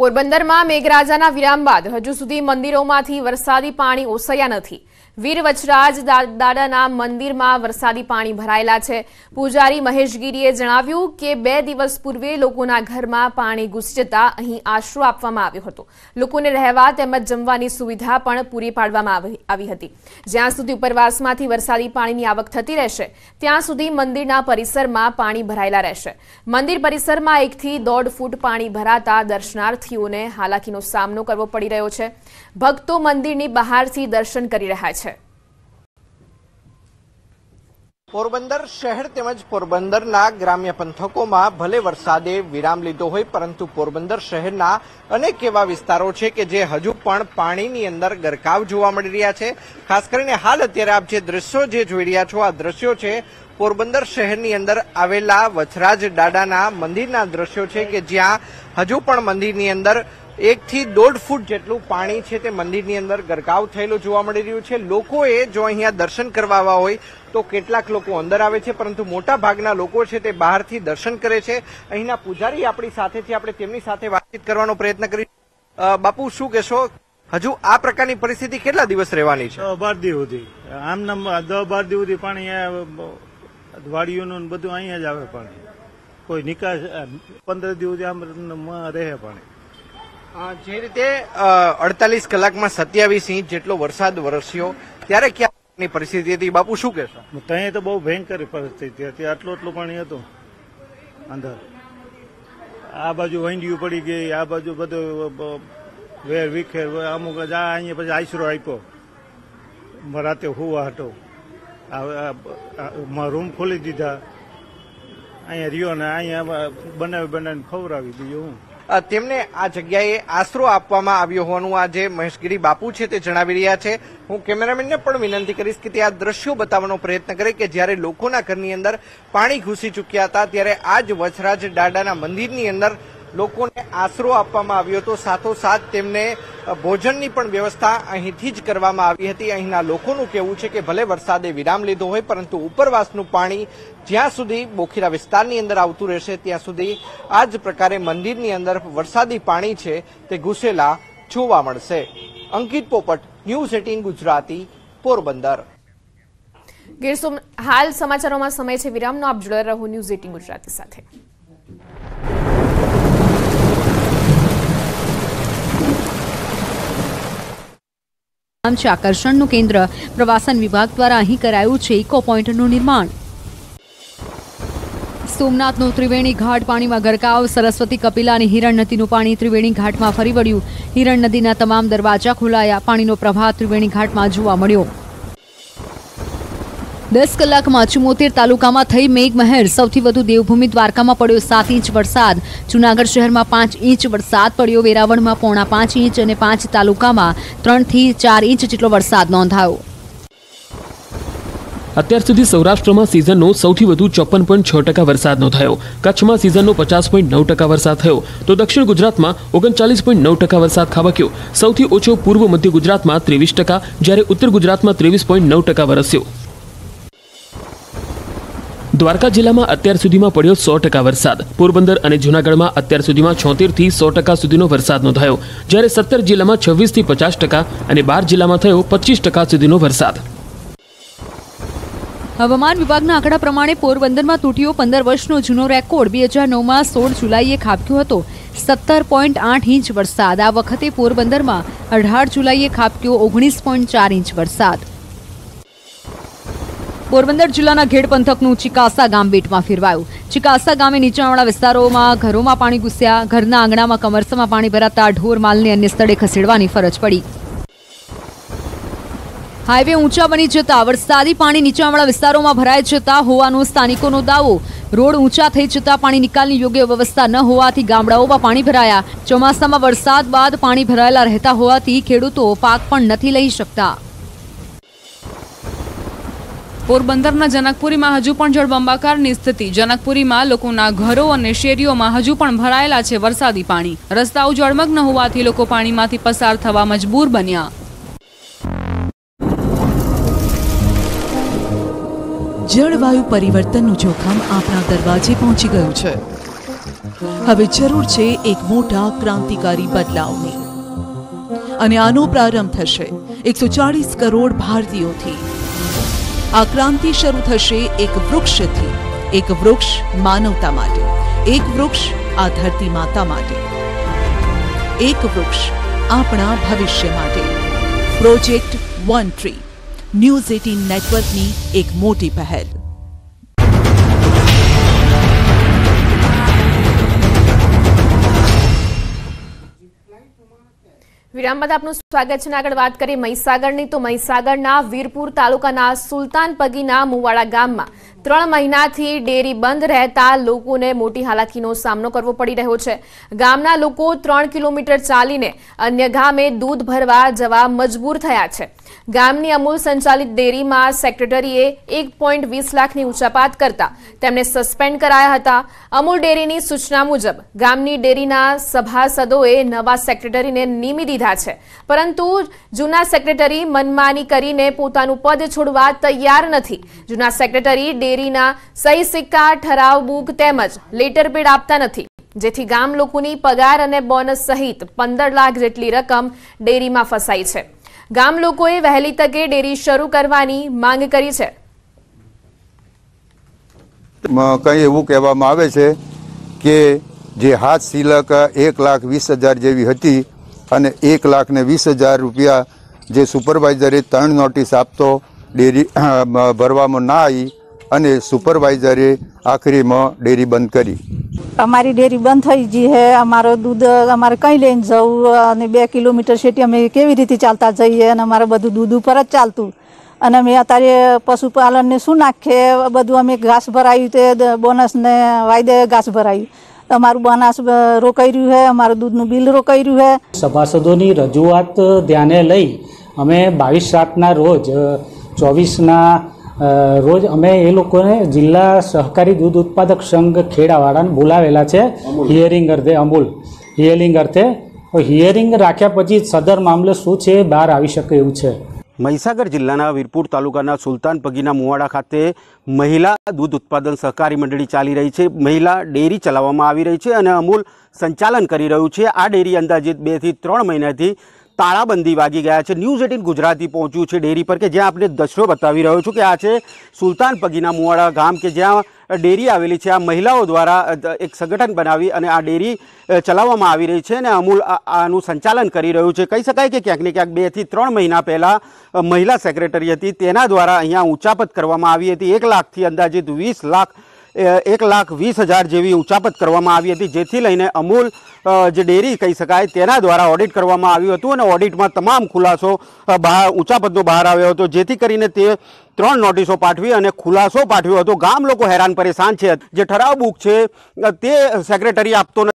પોરબંદરમાં મેઘરાજાના વિરામ બાદ હજુ સુધી મંદિરોમાંથી વરસાદી પાણી ઓસયા નથી વીર દાદાના મંદિરમાં વરસાદી પાણી ભરાયેલા છે પૂજારી મહેશગીરીએ જણાવ્યું કે બે દિવસ પૂર્વે લોકોના ઘરમાં પાણી ઘૂસી જતા અહીં આશરો આપવામાં આવ્યો હતો લોકોને રહેવા તેમજ જમવાની સુવિધા પણ પૂરી પાડવામાં આવી હતી જ્યાં સુધી ઉપરવાસમાંથી વરસાદી પાણીની આવક થતી રહેશે ત્યાં સુધી મંદિરના પરિસરમાં પાણી ભરાયેલા રહેશે મંદિર પરિસરમાં એકથી દોઢ ફૂટ પાણી ભરાતા દર્શનાર્થીઓને હાલાકીનો સામનો કરવો પડી રહ્યો છે ભક્તો મંદિરની બહારથી દર્શન કરી રહ્યા છે પોરબંદર શહેર તેમજ પોરબંદરના ગ્રામ્ય પંથકોમાં ભલે વરસાદે વિરામ લીધો હોય પરંતુ પોરબંદર શહેરના અનેક એવા વિસ્તારો છે કે જે હજુ પણ પાણીની અંદર ગરકાવ જોવા મળી રહ્યા છે ખાસ કરીને હાલ અત્યારે આપ જે દ્રશ્યો જે જોઈ રહ્યા છો આ દ્રશ્યો છે પોરબંદર શહેરની અંદર આવેલા વછરાજ દાડાના મંદિરના દ્રશ્યો છે કે જ્યાં હજુ પણ મંદિરની અંદર એકથી દોઢ ફૂટ જેટલું પાણી છે તે મંદિરની અંદર ગરકાવ થયેલું જોવા મળી રહ્યું છે લોકોએ જો અહીંયા દર્શન કરવા આવ્યા હોય તો કેટલાક લોકો અંદર આવે છે પરંતુ મોટા ભાગના લોકો છે તે બહારથી દર્શન કરે છે અહીંના પૂજારી આપણી સાથેથી આપણે તેમની સાથે વાતચીત કરવાનો પ્રયત્ન કરી બાપુ શું કહેશો હજુ આ પ્રકારની પરિસ્થિતિ કેટલા દિવસ રહેવાની છે બાર દિવસ સુધી આમ દસ બાર દિવસ સુધી પાણી વાડીઓનું બધું અહીંયા જ આવે પાણી કોઈ નિકાસ પંદર દિવસ આમ રહે પાણી જે રીતે અડતાલીસ કલાકમાં સત્યાવીસ ઇંચ જેટલો વરસાદ વરસ્યો ત્યારે ક્યાંની પરિસ્થિતિ હતી બાપુ શું કહેશો ત્યાં તો બહુ ભયંકર પરિસ્થિતિ હતી આટલું આટલું પાણી હતું અંદર આ બાજુ વંડિયું પડી ગઈ આ બાજુ બધું વેર વિખેર અમુક આ અહીંયા પછી આશરો આપ્યો રાતે હુવા હતો રૂમ ખોલી દીધા અહીંયા રહ્યો ને અહીંયા બનાવી બનાવીને ખવડાવી દીધું હું તેમને આ જગ્યાએ આશરો આપવામાં આવ્યો હોવાનું આજે જે મહેશગીરી બાપુ છે તે જણાવી રહ્યા છે હું કેમેરામેનને પણ વિનંતી કરીશ કે તે આ દ્રશ્યો બતાવવાનો પ્રયત્ન કરે કે જ્યારે લોકોના ઘરની અંદર પાણી ઘૂસી ચૂક્યા હતા ત્યારે આ જ વછરાજ દાડાના મંદિરની અંદર લોકોને આશરો આપવામાં આવ્યો હતો સાથોસાથ તેમને ભોજનની પણ વ્યવસ્થા અહીંથી જ કરવામાં આવી હતી અહીંના લોકોનું કહેવું છે કે ભલે વરસાદે વિરામ લીધો હોય પરંતુ ઉપરવાસનું પાણી જ્યાં સુધી બોખીરા વિસ્તારની અંદર આવતું રહેશે ત્યાં સુધી આ જ પ્રકારે મંદિરની અંદર વરસાદી પાણી છે તે ઘૂસેલા જોવા મળશે અંકિત પોપટ ન્યૂઝ એટીન ગુજરાતી પોરબંદર હાલ સમાચારોમાં સમય છે વિરામનો આપ જોડાઈ રહો ન્યૂઝ એટીન ગુજરાતી સાથે પાંચ આકર્ષણનું કેન્દ્ર પ્રવાસન વિભાગ દ્વારા અહીં કરાયું છે ઇકો પોઈન્ટનું નિર્માણ સોમનાથનું ત્રિવેણી ઘાટ પાણીમાં ગરકાવ સરસ્વતી કપિલા અને હિરણ નદીનું પાણી ત્રિવેણી ઘાટમાં ફરી વળ્યું હિરણ નદીના તમામ દરવાજા ખોલાયા પાણીનો પ્રવાહ ત્રિવેણી ઘાટમાં જોવા મળ્યો દસ કલાકમાં ચુમ્મોતેર તાલુકામાં થઈ મેઘમહેર સૌથી વધુ દેવભૂમિ દ્વારકામાં પડ્યો સાત ઇંચ વરસાદ જૂનાગઢ શહેરમાં પાંચ ઇંચ વરસાદ પડ્યો વેરાવળમાં પોણા પાંચ ઇંચ અને પાંચ તાલુકામાં ત્રણથી ચાર ઇંચ જેટલો વરસાદ નોંધાયો અત્યાર સુધી સૌરાષ્ટ્રમાં સિઝનનો સૌથી વધુ ચોપન પોઈન્ટ છ ટકા વરસાદ નોંધાયો કચ્છમાં સિઝનનો પચાસ પોઈન્ટ નવ ટકા વરસાદ થયો તો દક્ષિણ ગુજરાતમાં ઓગણચાલીસ પોઈન્ટ નવ ટકા વરસાદ ખાબક્યો સૌથી ઓછો પૂર્વ મધ્ય ગુજરાતમાં ત્રેવીસ ટકા જ્યારે ઉત્તર ગુજરાતમાં ત્રેવીસ પોઈન્ટ નવ ટકા વરસ્યો દ્વારકા જિલ્લામાં અત્યાર સુધીમાં પડ્યો સો ટકા વરસાદ પોરબંદર અને જૂનાગઢમાં અત્યાર સુધીમાં છોતેરથી સો ટકા સુધીનો વરસાદ નોંધાયો જ્યારે સત્તર જિલ્લામાં છવ્વીસથી પચાસ ટકા અને બાર જિલ્લામાં થયો પચીસ ટકા સુધીનો વરસાદ હવામાન વિભાગના આંકડા પ્રમાણે પોરબંદરમાં તૂટ્યો પંદર વર્ષનો જૂનો રેકોર્ડ બે હજાર નવમાં સોળ જુલાઈએ ખાબક્યો હતો સત્તર પોઈન્ટ આઠ ઇંચ વરસાદ આ વખતે પોરબંદરમાં અઢાર જુલાઈએ ખાબક્યો ઓગણીસ પોઈન્ટ ચાર ઇંચ વરસાદ પોરબંદર જિલ્લાના ઘેડ પંથકનું ચિકાસા ગામ બેટમાં ફેરવાયું ચિકાસા ગામે નીચાણવાળા વિસ્તારોમાં ઘરોમાં પાણી ઘૂસ્યા ઘરના આંગણામાં કમરસમાં પાણી ભરાતા ઢોર માલને અન્ય સ્થળે ખસેડવાની ફરજ પડી હાઈવે ઊંચા બની જતા વરસાદી પાણી નીચાણવાળા વિસ્તારોમાં ભરાઈ જતા હોવાનો સ્થાનિકોનો દાવો રોડ ઊંચા થઈ જતા પાણી નિકાલની યોગ્ય વ્યવસ્થા ન હોવાથી ગામડાઓમાં પાણી ભરાયા ચોમાસામાં વરસાદ બાદ પાણી ભરાયેલા રહેતા હોવાથી ખેડૂતો પાક પણ નથી લઈ શકતા પોરબંદરના જનકપુરીમાં હજુ પણ જળબંબાકારની સ્થિતિ જનકપુરીમાં લોકોના ઘરો અને શેરીઓમાં હજુ પણ ભરાયેલા છે વરસાદી પાણી રસ્તાઓ જળમગ્ન હોવાથી લોકો પાણીમાંથી પસાર થવા મજબૂર બન્યા જળવાયુ પરિવર્તનનું જોખમ આપણા દરવાજે પહોંચી ગયું છે હવે જરૂર છે એક મોટા ક્રાંતિકારી બદલાવની અને આનો પ્રારંભ થશે એકસો ચાળીસ કરોડ ભારતીયોથી આ ક્રાંતિ શરૂ થશે એક વૃક્ષથી એક વૃક્ષ માનવતા માટે એક વૃક્ષ આ ધરતી માતા માટે એક વૃક્ષ આપણા ભવિષ્ય માટે project one tree news eighteen નેટવર્કની એક મોટી પહેલ વિરામ બાદ આપનું સ્વાગત છે આગળ વાત કરીએ મહીસાગરની તો મહીસાગરના વીરપુર તાલુકાના સુલતાનપગીના પગીના મુવાડા ગામમાં ત્રણ મહિનાથી ડેરી બંધ રહેતા લોકોને મોટી હાલાકીનો સામનો કરવો પડી રહ્યો છે ગામના લોકો ત્રણ કિલોમીટર ચાલીને અન્ય ગામે દૂધ ભરવા જવા મજબૂર થયા છે ગામની અમૂલ સંચાલિત ડેરીમાં સેક્રેટરીએ એક પોઈન્ટ વીસ લાખની ઉચાપાત કરતા તેમને સસ્પેન્ડ કરાયા હતા અમૂલ ડેરીની સૂચના મુજબ ગામની ડેરીના સભાસદોએ નવા સેક્રેટરીને નિમી દીધા છે પરંતુ જૂના સેક્રેટરી મનમાની કરીને પોતાનું પદ છોડવા તૈયાર નથી જૂના સેક્રેટરી ડેરીના સહી સિક્કા ઠરાવ બુક તેમજ લેટર આપતા નથી જેથી ગામ લોકોની પગાર અને બોનસ સહિત પંદર લાખ જેટલી રકમ ડેરીમાં ફસાઈ છે ગામ લોકોએ વહેલી તકે ડેરી શરૂ કરવાની માંગ કરી છે કંઈ એવું કહેવામાં આવે છે કે જે હાથ સિલક એક લાખ વીસ હજાર જેવી હતી અને એક લાખ ને વીસ હજાર રૂપિયા જે સુપરવાઇઝરે ત્રણ નોટિસ આપતો ડેરી ભરવામાં ના આવી અને સુપરવાઇઝરે આખરીમાં ડેરી બંધ કરી અમારી ડેરી બંધ થઈ ગઈ છે અમારો દૂધ અમારે કંઈ લઈને જવું અને બે કિલોમીટર સેટી અમે કેવી રીતે ચાલતા જઈએ અને અમારે બધું દૂધ ઉપર જ ચાલતું અને અમે અત્યારે પશુપાલનને શું નાખીએ બધું અમે ઘાસ ભરાયું તે બોનસને વાયદે ઘાસ ભરાયું અમારું બોનસ રોકાઈ રહ્યું છે અમારું દૂધનું બિલ રોકાઈ રહ્યું છે સભાસદોની રજૂઆત ધ્યાને લઈ અમે બાવીસ સાતના રોજ ચોવીસના રોજ અમે એ લોકોને જિલ્લા સહકારી દૂધ ઉત્પાદક સંઘ ખેડાવાળાને બોલાવેલા છે હિયરિંગ અર્થે અમૂલ હિયરિંગ અર્થે હિયરિંગ રાખ્યા પછી સદર મામલે શું છે બહાર આવી શકે એવું છે મહીસાગર જિલ્લાના વીરપુર તાલુકાના સુલતાન પગીના મુવાડા ખાતે મહિલા દૂધ ઉત્પાદન સહકારી મંડળી ચાલી રહી છે મહિલા ડેરી ચલાવવામાં આવી રહી છે અને અમૂલ સંચાલન કરી રહ્યું છે આ ડેરી અંદાજિત બેથી ત્રણ મહિનાથી તાળાબંધી વાગી ગયા છે ન્યૂઝ એટીન ગુજરાતી પહોંચ્યું છે ડેરી પર કે જ્યાં આપણે દશરો બતાવી રહ્યો છું કે આ છે સુલતાન પગીના મુવાડા ગામ કે જ્યાં ડેરી આવેલી છે આ મહિલાઓ દ્વારા એક સંગઠન બનાવી અને આ ડેરી ચલાવવામાં આવી રહી છે અને અમૂલ આનું સંચાલન કરી રહ્યું છે કહી શકાય કે ક્યાંક ને ક્યાંક બેથી ત્રણ મહિના પહેલાં મહિલા સેક્રેટરી હતી તેના દ્વારા અહીંયા ઊંચાપત કરવામાં આવી હતી એક લાખથી અંદાજિત વીસ લાખ એક લાખ વીસ હજાર જેવી ઉચાપત કરવામાં આવી હતી જેથી લઈને અમૂલ જે ડેરી કહી શકાય તેના દ્વારા ઓડિટ કરવામાં આવ્યું હતું અને ઓડિટમાં તમામ ખુલાસો બહાર ઉચાપતનો બહાર આવ્યો હતો જેથી કરીને તે ત્રણ નોટિસો પાઠવી અને ખુલાસો પાઠવ્યો હતો ગામ લોકો હેરાન પરેશાન છે જે ઠરાવ બુક છે તે સેક્રેટરી આપતો નથી